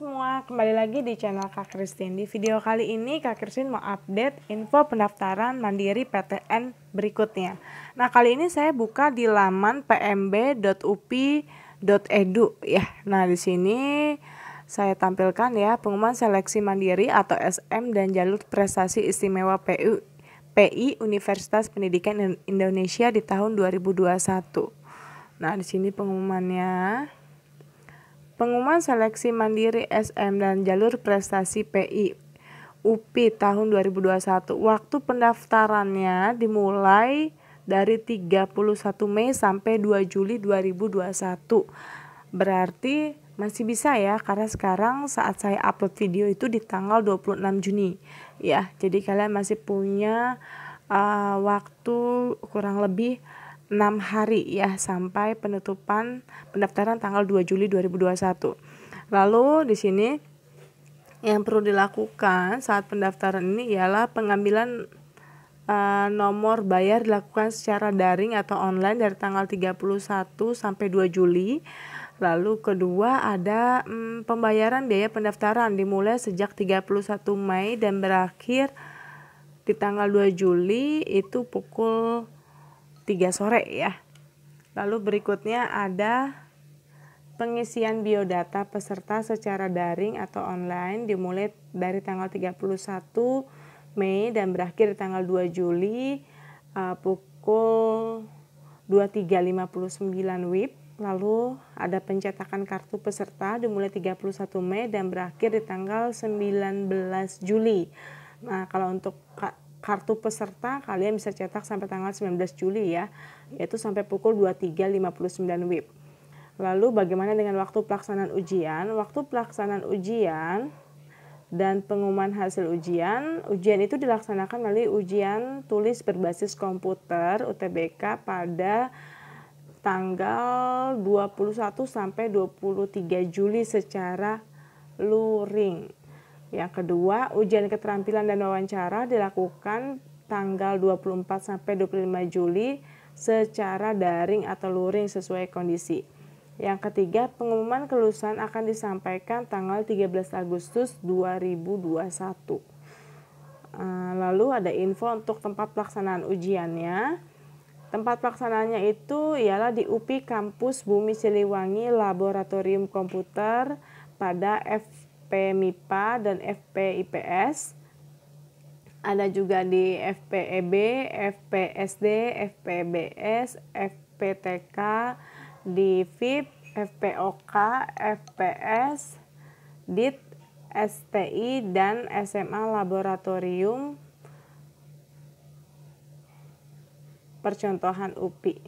semua, kembali lagi di channel Kak Kristin Di video kali ini Kak Kristin mau update info pendaftaran mandiri PTN berikutnya. Nah, kali ini saya buka di laman pmb.upi.edu ya. Nah, di sini saya tampilkan ya pengumuman seleksi mandiri atau SM dan jalur prestasi istimewa PU PI Universitas Pendidikan Indonesia di tahun 2021. Nah, di sini pengumumannya. Pengumuman seleksi mandiri SM dan jalur prestasi PI UPI tahun 2021. Waktu pendaftarannya dimulai dari 31 Mei sampai 2 Juli 2021. Berarti masih bisa ya karena sekarang saat saya upload video itu di tanggal 26 Juni. Ya, jadi kalian masih punya uh, waktu kurang lebih 6 hari ya sampai penutupan pendaftaran tanggal 2 Juli 2021. Lalu di sini yang perlu dilakukan saat pendaftaran ini ialah pengambilan uh, nomor bayar dilakukan secara daring atau online dari tanggal 31 sampai 2 Juli. Lalu kedua ada hmm, pembayaran biaya pendaftaran dimulai sejak 31 Mei dan berakhir di tanggal 2 Juli itu pukul 3 sore ya. Lalu berikutnya ada pengisian biodata peserta secara daring atau online dimulai dari tanggal 31 Mei dan berakhir di tanggal 2 Juli uh, pukul 23.59 WIB. Lalu ada pencetakan kartu peserta dimulai 31 Mei dan berakhir di tanggal 19 Juli. Nah, kalau untuk kartu peserta kalian bisa cetak sampai tanggal 19 Juli ya, yaitu sampai pukul 23.59 WIB. Lalu bagaimana dengan waktu pelaksanaan ujian? Waktu pelaksanaan ujian dan pengumuman hasil ujian, ujian itu dilaksanakan melalui ujian tulis berbasis komputer UTBK pada tanggal 21 sampai 23 Juli secara luring. Yang kedua, ujian keterampilan dan wawancara dilakukan tanggal 24 sampai 25 Juli secara daring atau luring sesuai kondisi. Yang ketiga, pengumuman kelulusan akan disampaikan tanggal 13 Agustus 2021. Eh, lalu ada info untuk tempat pelaksanaan ujiannya. Tempat pelaksanaannya itu ialah di UPI Kampus Bumi Siliwangi Laboratorium Komputer pada F FP MIPA dan FP IPS. Ada juga di FPEB, FPSD, FPBS, e FPTK, di FIP, FPOK, FPS, DIT, STI, dan SMA Laboratorium Percontohan UPI.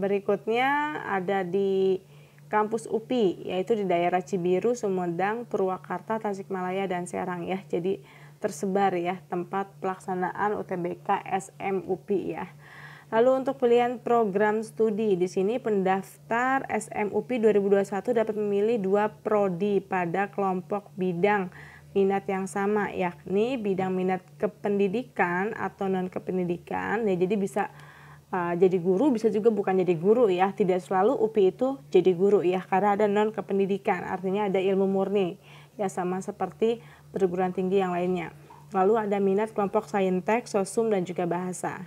Berikutnya ada di kampus UPI yaitu di daerah Cibiru, Sumedang, Purwakarta, Tasikmalaya dan Serang ya. Jadi tersebar ya tempat pelaksanaan UTBK SM UPI ya. Lalu untuk pilihan program studi di sini pendaftar UPI 2021 dapat memilih dua prodi pada kelompok bidang minat yang sama yakni bidang minat kependidikan atau non kependidikan ya jadi bisa Eh, jadi guru bisa juga bukan jadi guru ya tidak selalu UPI itu jadi guru ya karena ada non kependidikan artinya ada ilmu murni ya sama seperti perguruan tinggi yang lainnya lalu ada minat kelompok saintek sosum dan juga bahasa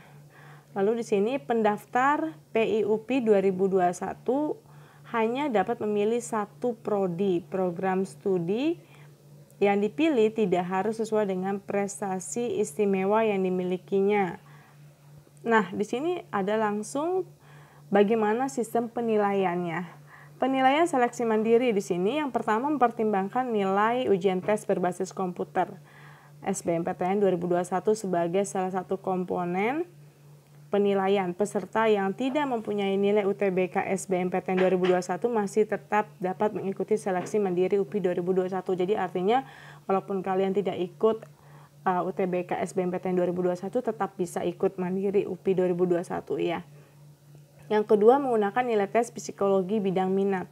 lalu di sini pendaftar PIUP 2021 hanya dapat memilih satu prodi program studi yang dipilih tidak harus sesuai dengan prestasi istimewa yang dimilikinya Nah, di sini ada langsung bagaimana sistem penilaiannya. Penilaian seleksi mandiri di sini yang pertama mempertimbangkan nilai ujian tes berbasis komputer SBMPTN 2021 sebagai salah satu komponen penilaian peserta yang tidak mempunyai nilai UTBK SBMPTN 2021 masih tetap dapat mengikuti seleksi mandiri UPI 2021. Jadi artinya walaupun kalian tidak ikut uh, UTBK SBMPTN 2021 tetap bisa ikut mandiri UPI 2021 ya. Yang kedua menggunakan nilai tes psikologi bidang minat,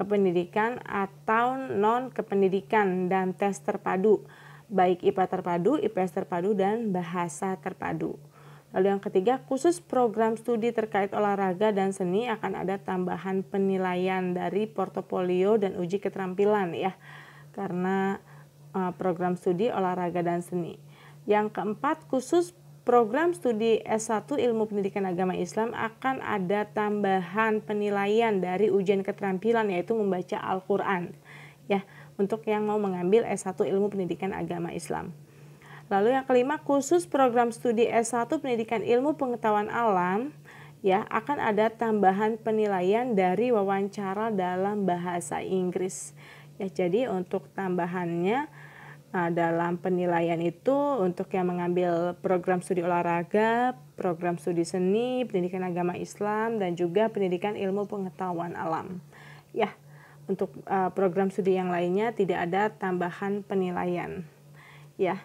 kependidikan atau non kependidikan dan tes terpadu, baik IPA terpadu, IPS terpadu dan bahasa terpadu. Lalu yang ketiga, khusus program studi terkait olahraga dan seni akan ada tambahan penilaian dari portofolio dan uji keterampilan ya. Karena Eh, program studi olahraga dan seni. Yang keempat, khusus program studi S1 Ilmu Pendidikan Agama Islam akan ada tambahan penilaian dari ujian keterampilan yaitu membaca Al-Qur'an. Ya, untuk yang mau mengambil S1 Ilmu Pendidikan Agama Islam. Lalu yang kelima, khusus program studi S1 Pendidikan Ilmu Pengetahuan Alam ya akan ada tambahan penilaian dari wawancara dalam bahasa Inggris. Ya, jadi untuk tambahannya uh, dalam penilaian itu untuk yang mengambil program studi olahraga, program studi seni, pendidikan agama Islam dan juga pendidikan ilmu pengetahuan alam. Ya, untuk uh, program studi yang lainnya tidak ada tambahan penilaian. Ya.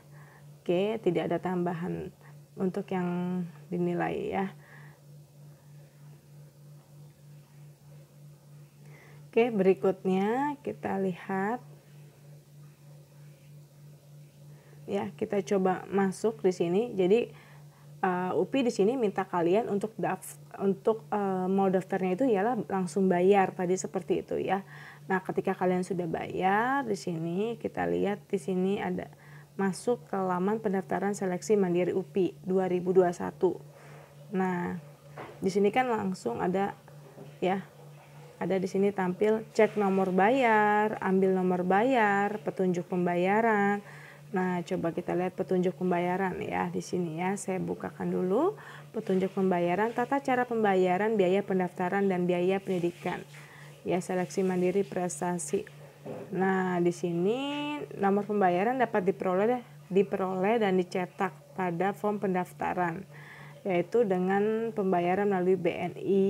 Oke, tidak ada tambahan untuk yang dinilai ya. Oke, berikutnya kita lihat. Ya, kita coba masuk di sini. Jadi uh, UPI di sini minta kalian untuk daft untuk uh, mau daftarnya itu ialah langsung bayar tadi seperti itu ya. Nah, ketika kalian sudah bayar di sini kita lihat di sini ada masuk ke laman pendaftaran seleksi mandiri UPI 2021. Nah, di sini kan langsung ada ya ada di sini tampil cek nomor bayar, ambil nomor bayar, petunjuk pembayaran. Nah, coba kita lihat petunjuk pembayaran ya di sini ya. Saya bukakan dulu petunjuk pembayaran, tata cara pembayaran, biaya pendaftaran dan biaya pendidikan. Ya, seleksi mandiri prestasi. Nah, di sini nomor pembayaran dapat diperoleh diperoleh dan dicetak pada form pendaftaran yaitu dengan pembayaran melalui BNI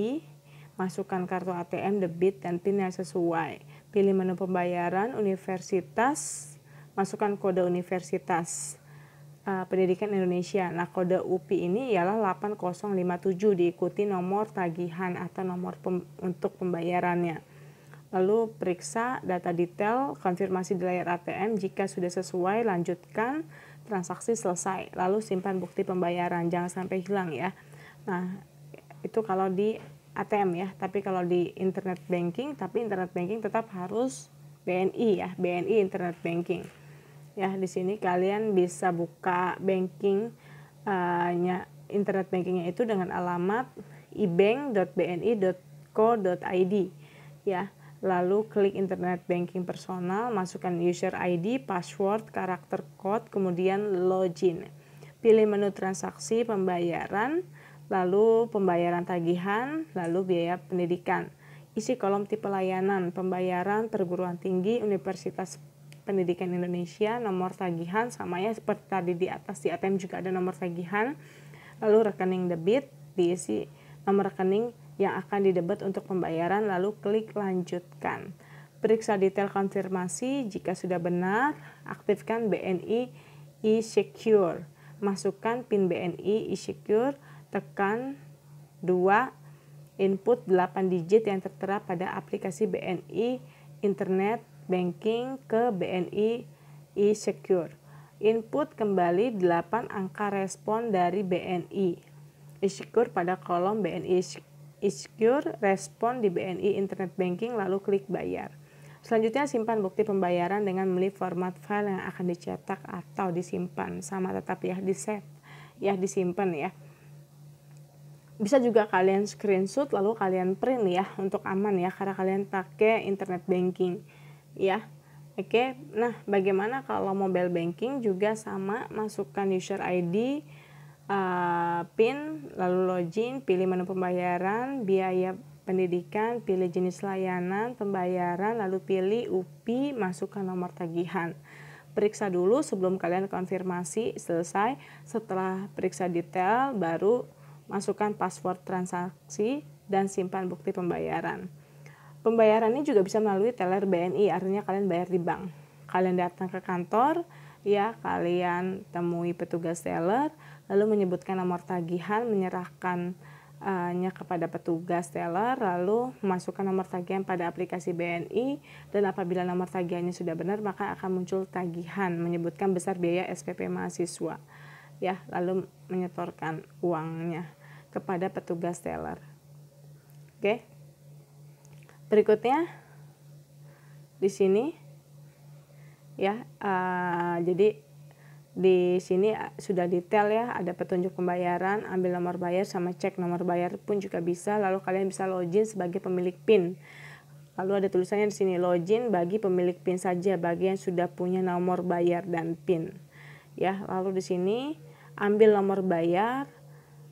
Masukkan kartu ATM, debit, dan PIN yang sesuai. Pilih menu pembayaran, universitas, masukkan kode universitas uh, pendidikan Indonesia. Nah, kode UPI ini ialah 8057 diikuti nomor tagihan atau nomor pem untuk pembayarannya. Lalu periksa data detail, konfirmasi di layar ATM. Jika sudah sesuai, lanjutkan transaksi selesai. Lalu simpan bukti pembayaran, jangan sampai hilang ya. Nah, itu kalau di ATM ya tapi kalau di internet banking tapi internet banking tetap harus BNI ya BNI internet banking ya di sini kalian bisa buka banking uh, internet bankingnya itu dengan alamat ibank.bni.co.id ya lalu klik internet banking personal masukkan user ID password karakter code kemudian login pilih menu transaksi pembayaran lalu pembayaran tagihan, lalu biaya pendidikan. Isi kolom tipe layanan pembayaran perguruan tinggi Universitas Pendidikan Indonesia, nomor tagihan sama ya seperti tadi di atas di ATM juga ada nomor tagihan. Lalu rekening debit diisi nomor rekening yang akan didebet untuk pembayaran lalu klik lanjutkan. Periksa detail konfirmasi jika sudah benar, aktifkan BNI e-secure. Masukkan PIN BNI e-secure tekan 2 input 8 digit yang tertera pada aplikasi BNI Internet Banking ke BNI e-Secure. Input kembali 8 angka respon dari BNI e-Secure pada kolom BNI e-Secure respon di BNI Internet Banking lalu klik bayar. Selanjutnya simpan bukti pembayaran dengan memilih format file yang akan dicetak atau disimpan sama tetap ya di save ya disimpan ya bisa juga kalian screenshot lalu kalian print ya untuk aman ya karena kalian pakai internet banking ya oke okay. nah bagaimana kalau mobile banking juga sama masukkan user ID uh, eh, PIN lalu login pilih menu pembayaran biaya pendidikan pilih jenis layanan pembayaran lalu pilih UPI masukkan nomor tagihan periksa dulu sebelum kalian konfirmasi selesai setelah periksa detail baru masukkan password transaksi, dan simpan bukti pembayaran. Pembayarannya juga bisa melalui teller BNI, artinya kalian bayar di bank. Kalian datang ke kantor, ya kalian temui petugas teller, lalu menyebutkan nomor tagihan, menyerahkan menyerahkannya kepada petugas teller, lalu masukkan nomor tagihan pada aplikasi BNI, dan apabila nomor tagihannya sudah benar, maka akan muncul tagihan, menyebutkan besar biaya SPP mahasiswa. Ya, lalu menyetorkan uangnya kepada petugas teller. Oke. Berikutnya di sini ya uh, jadi di sini eh, sudah detail ya ada petunjuk pembayaran ambil nomor bayar sama cek nomor bayar pun juga bisa lalu kalian bisa login sebagai pemilik pin lalu ada tulisannya di sini login bagi pemilik pin saja bagi yang sudah punya nomor bayar dan pin ya lalu di sini ambil nomor bayar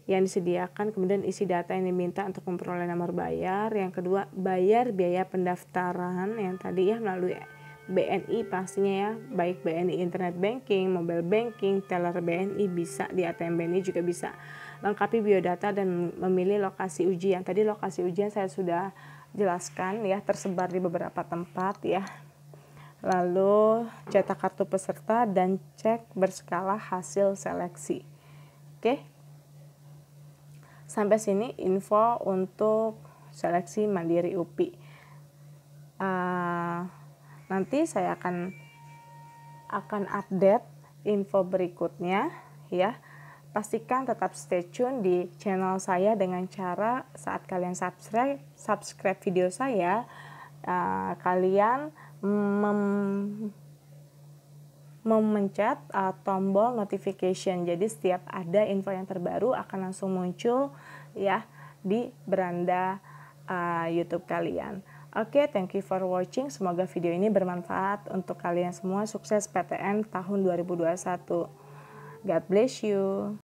yang disediakan, kemudian isi data yang diminta untuk memperoleh nomor bayar. Yang kedua, bayar biaya pendaftaran yang tadi ya melalui BNI pastinya ya, baik BNI internet banking, mobile banking, teller BNI bisa di ATM BNI juga bisa. Lengkapi biodata dan memilih lokasi ujian. Tadi lokasi ujian saya sudah jelaskan ya, tersebar di beberapa tempat ya. Lalu cetak kartu peserta dan cek berskala hasil seleksi. Oke. Sampai sini info untuk seleksi mandiri UPI. Uh, eh, nanti saya akan akan update info berikutnya ya. Pastikan tetap stay tune di channel saya dengan cara saat kalian subscribe subscribe video saya uh, kalian memencet uh, tombol notification. Jadi setiap ada info yang terbaru akan langsung muncul ya di beranda uh, YouTube kalian. Oke, okay, thank you for watching. Semoga video ini bermanfaat untuk kalian semua. Sukses PTN tahun 2021. God bless you.